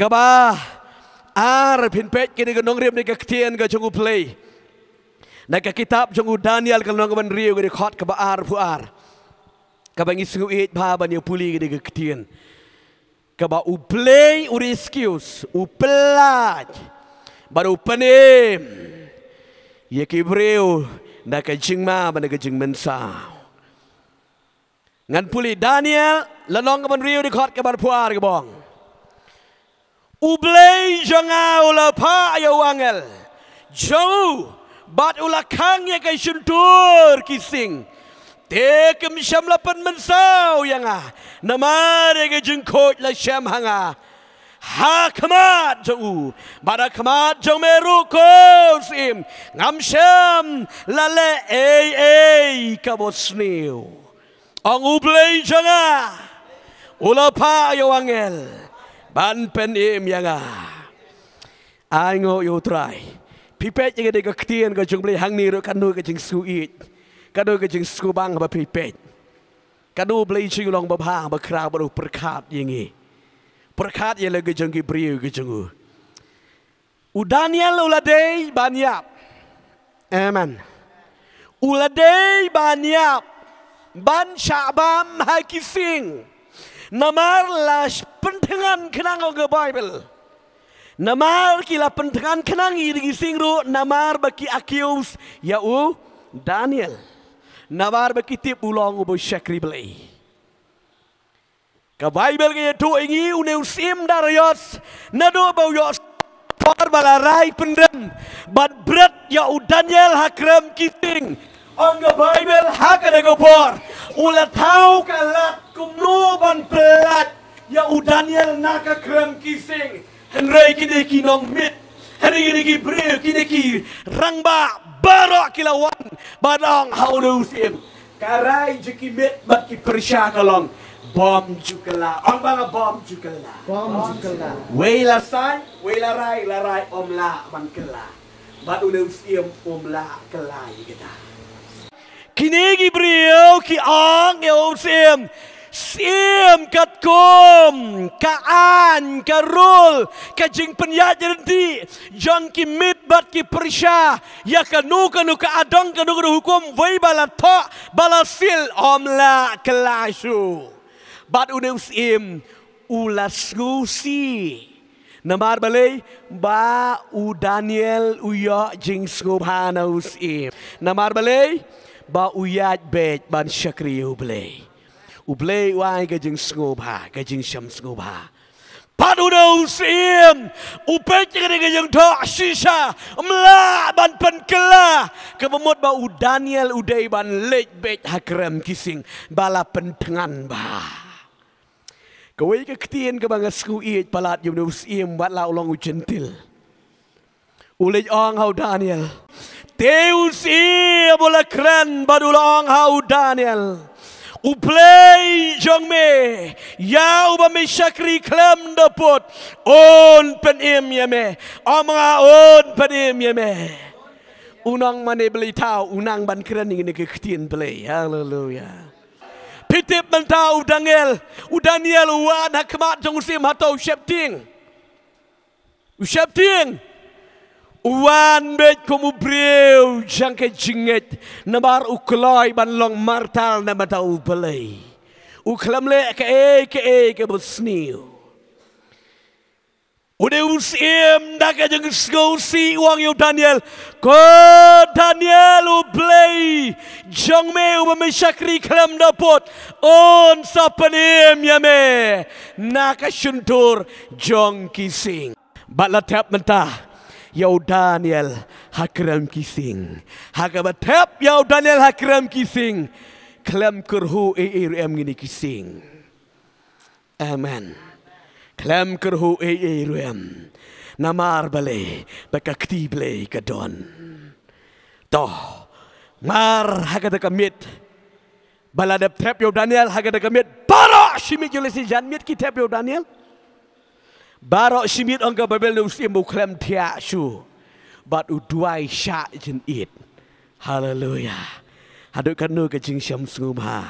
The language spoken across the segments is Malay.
กบ้าอาร์พินเพ็กินกันงเรียมในกักเทียนกับจงูเพลยในกักกิตับจงูดานียลกันน้องกันเรียวกันคอดกบ้าอาร์ผู้อาร์กบ้างิสงูเอ็ดพาบันยูพุลีกันในกักเทียนกบ้าอุเพลยอุริสกิวส์อุเพลจบารุปนิมยักิบเรียวนักจึงมาบันกจึงมันสาวงันพุลีดานียลและน้องกันเรียวในคอดกบ้าผู้อาร์กบ้าง Ublei jenga ula pa ya wangel. Jauh bat ula kang ya kai syuntur kising. Tek misham lapan mensau yang ah. Namar ya kai jengkot la syam hanga. Ha kemat jauh. Bada kemat jauh meru kosim. Ngam syam lale ei ei kabos niu. Ang ublei jenga. Ula pa ya wangel. Ula pa ya wangel. บันเป็นอิมยังไงอ้โงอยู่ตรายพี่เป็ดยังไงก็เตียนก็จงไปหังนี้รู้กันดูก็จึงสูอีดกันดูก็จึงสูบังแบบพี่เป็ดกันดูไปชิงลองบะพางบะคราบรูประคาดยังไงประคาดยังไงก็จงกิบริวก็จงอูดานียลอุลาเดย์บานยับเอเมนอุลาเดย์บานยับบันชาบามฮากิซิง Namar lah pentingan kenang ke Bible. Namar kila pentengan kenang iri singru namar bagi akius yau Daniel. Namar bagi tip ulang ubu syakri beli. Ke Bible ke tu ingi unew sim dar Nado bau yos. Par bala rai pendem. Bat berat yau Daniel hakram kiting ang Bible haka na gopor. Ula tau kalat kumnoban pelat. Ya u Daniel naka krem kising. Henry kini kinong mit. Henry kini ki brio kini ki rangba baro kilawan. Badang haulu sim. Karai juki mit bat ki persya kalong. Bom jukala. Ang mga bom jukala. Bom jukala. Way la say, way la ray, la ray om la man kala. Badulim siyem om la kala yung kita que nem Gabriel, que ángel sim, ya sim, kat kom, ka an, ka rul, ka jing penyat jerti, jang ki mit bat ki persya, ya kanu kanu ka adang kanu nu hukum, vai balat tok, bala sil, om la kelasu. Bat unim sim, ulas ngusi. Nambar balai ba u Daniel u ya jing subhanahu wa ta'ala. Nambar balai ba uyat bet ban syakri uble uble wai ke jing sngoba ke jing sham sngoba padu da usim upe kere ke jing tho shisha mla ban pen kela ke pemut ba u daniel udai ban lek bet hakram kising bala pentengan ba Kewei ketien ke bangga sku iit palat yumnus iem buat la ulang ucentil. Ulej ang hau Daniel. เ e u ส e a bola cran badulong hau Daniel. อุเพลยจงเมยาุบะมิชักรีคลมดปดโอนเป็นเอมเยเมอมาโอนเป็นเอมเยเมอุนังมันเอบลิเท้าอุนังบันครันิงนี่คือขีนเปลยฮาเลลูยาพิทิบันทาวุดังเอลอุดานิเอลวานักมาจงซิมฮัตโตเชปติงเชปติง Wan bet kamu briu jangke jinget nabar ukloi ban long martal nama tau belai uklam le ke e ke e ke bosniu ude usiem dak ke jeng skosi wang yo daniel ko daniel u belai jong me u be klam dapat on sapenem ya me nak shuntur jang kising Balat tiap mentah. Yau Daniel Hakram Kising. Haga betep Yau Daniel Hakram Kising. Klem kerhu EIRM e gini kising. Amen. Klem kerhu EIRM. E Nama arbele, baka ktible kadon. Toh, mar haga de tap Baladep yo Daniel haga de kamit. Baro shimik yo lesi jan Daniel. Barok simit angka babel nu sim buklem tia shu. Bat uduai sha jin it. Haleluya. Haduk kanu ke jing syam sungumha.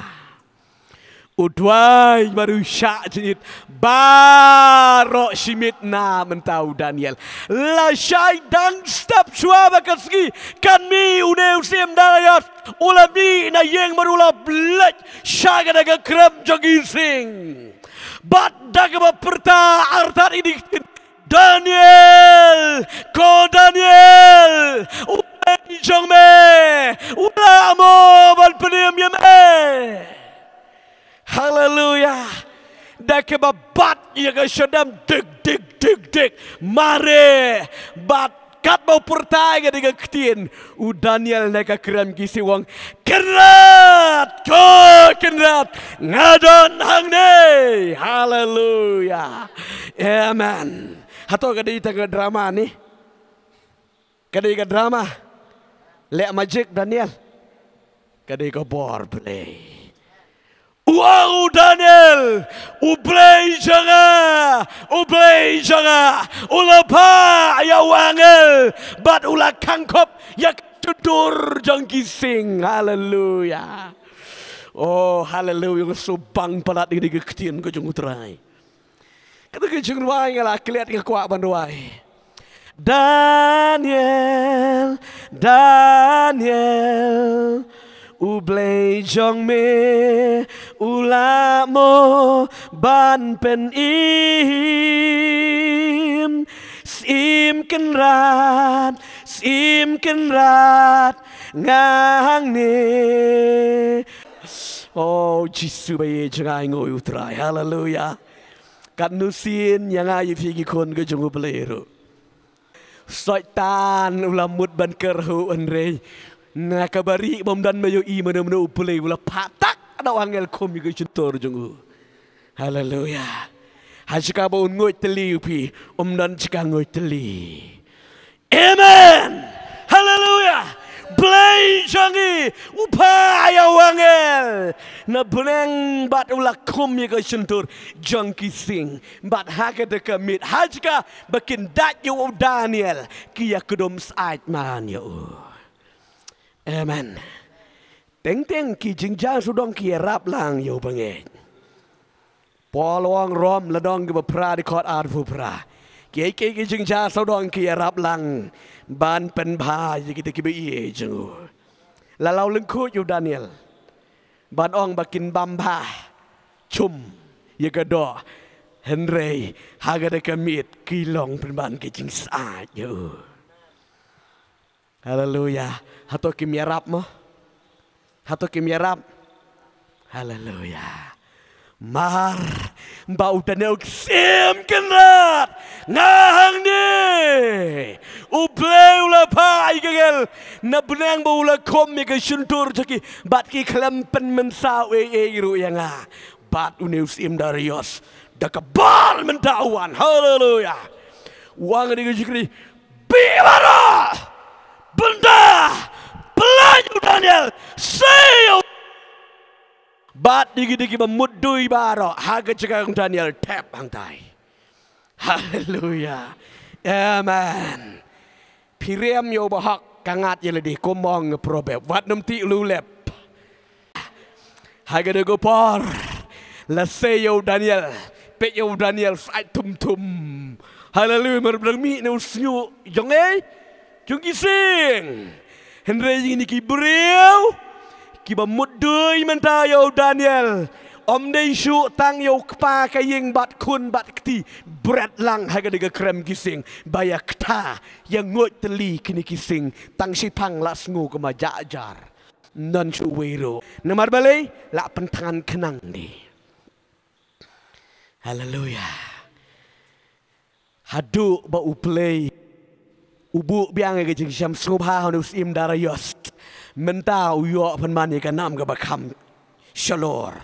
Uduai baru sha jin it. Barok simit na mentau Daniel. La shai dan step shua bakat segi. Kan mi uneu sim dayas. Ula mi na yeng marula blech Sha gada ke krem jogi Sing. Badak perta artar ini. Daniel, ko Daniel, ulai jong me, ulai amo bal penyem ye me. Haleluya. Dak ke bat ye ke sedam dik dik dik dik. Mare bat kat mau pertanya dengan ketin. U Daniel neka krem gisi wong kenrat ko kenrat ngadon hangne. Haleluya. Amen. Atau kada ita ga drama nih. Kada iga drama. Lek majik Daniel. Kada iga bor play. Uau, Daniel, o blejara, o blejara, o lepa, ya wangel, bat ula kangkop, ya tutur jangki sing, Hallelujah. Oh, haleluya, so bang palat ini kekhtian ke jungu rai. Kata ke jungu terai, lah keliat ke kuak banduai. Daniel, Daniel, Ublay jong meh อุลาโมบ้านเป็นอิมสิมกันราดสิมกันราดงางนี้โอ้จิสุเบยจงไงอุตรายฮาเลลูยากันนุสินยังไงยี่กี่คนก็จงอุปเลรุสอยตานอุลามุดบันเกอร์หูอันเรนักบารีบอมดันมาโยอีมันมันอุปเลยุลาพาตัก daw Wangel elkom yung chintor jung Hallelujah. Hasika ba un ngoy tali upi, um nan chika ngoy tali. Amen. Hallelujah. Blay jangi upaya wangel na bleng bat ulak kom yung chintor jangki sing bat haga de kamit hasika bakin dat yung Daniel kiya kudom sa itman yung. Amen. Amen. ต็งเต็งกี่จิงจ้าสุดองเกียรับลางอยู่ปังเองพอลวงร้อมละดองกับพระได้คอดอาดฟูพระเกี่ยเกี่ยกี่จิงจ้าสุดองเกียรับลังบานเป็นพายกิตกิบีเอจงูและเราลึงคู่อยู่ดานิเอลบานองบักกินบัมพาชุมยกระดอเฮนรีฮากระดกมีดกีลองเป็นบานกิจิงสะอาดอยู่ฮาเลลูยาฮัตโตกิมีรับมั้ย Satu kim yarab. Haleluya. Mar ba udane ok sim kenat. Ngahang ni. Uble ula pa igel. Na benang ba ula kom mi ke shuntur taki. Bat ki klem pen men sa we e eh, ru yang ah. Bat uneu sim darios. Da kebal mentawan. Haleluya. Wang ni ke jikri. Benda. Benda sail, sail. Bat digi digi memudui baro. Haga cakap dengan Daniel tap bangtai. Hallelujah. Amen. Piriam yo bahak kangat yang lebih kumong ngeprobeb. Wat nanti lulep. Haga degu por. Lase yo Daniel. Pe yo Daniel fight tum tum. Hallelujah. Merbelang mi neusnyu. Jangan eh. Jangan kising. Jangan kising. Henry ini kibriu. Kiba mudui mentah yau Daniel. Om den syuk tang yau kepa kaying bat kun bat kiti Berat lang harga dega krem kising. bayak kta yang ngut teli kini kising. Tang si pang las ngu kema jajar. Non syuk wero. Nomor balai, lak pentangan kenang ni. Hallelujah. Haduk bau play ubuk biang ke jeng sham subha hon us im dara yos menta uyo pan mani ka nam ga bakham shalor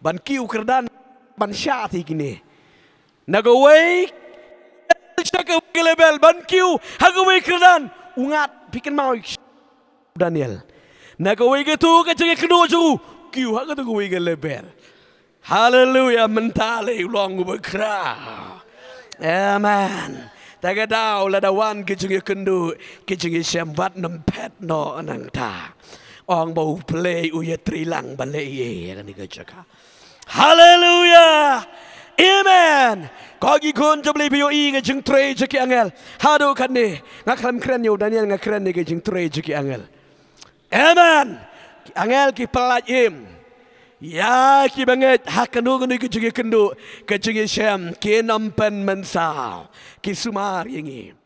ban ki ukradan ban sha thi kini nago wei chak global ban ki u hago wei kradan ungat pikin mau daniel nago wei ge tu ke jeng kno ju ki u hago tu wei global hallelujah menta le ulong ubakra amen yeah, ต่ก็ดาวและดาวันกิจงยกันดูกิจงยิ่ชมวัดน้ำแพทนอนังตาองบาเพลอุยตรีลังบันเลยเอกันนี่ก็จะค่ะฮาเลลูยาอเมนกอกีคนจะบลีพิโยอีกจึงเทรจกิอังเกลฮาดูคันนี้งักครัมเครนอยู่ดานียลงักครันนี่กจึงเทรจกิอังเกลเอเมนอังเกลกิปลาอิม Ya ki banget ha kenu kenu ke cengi kendu ke cengi syam ke nampan mensa ki sumar ingi.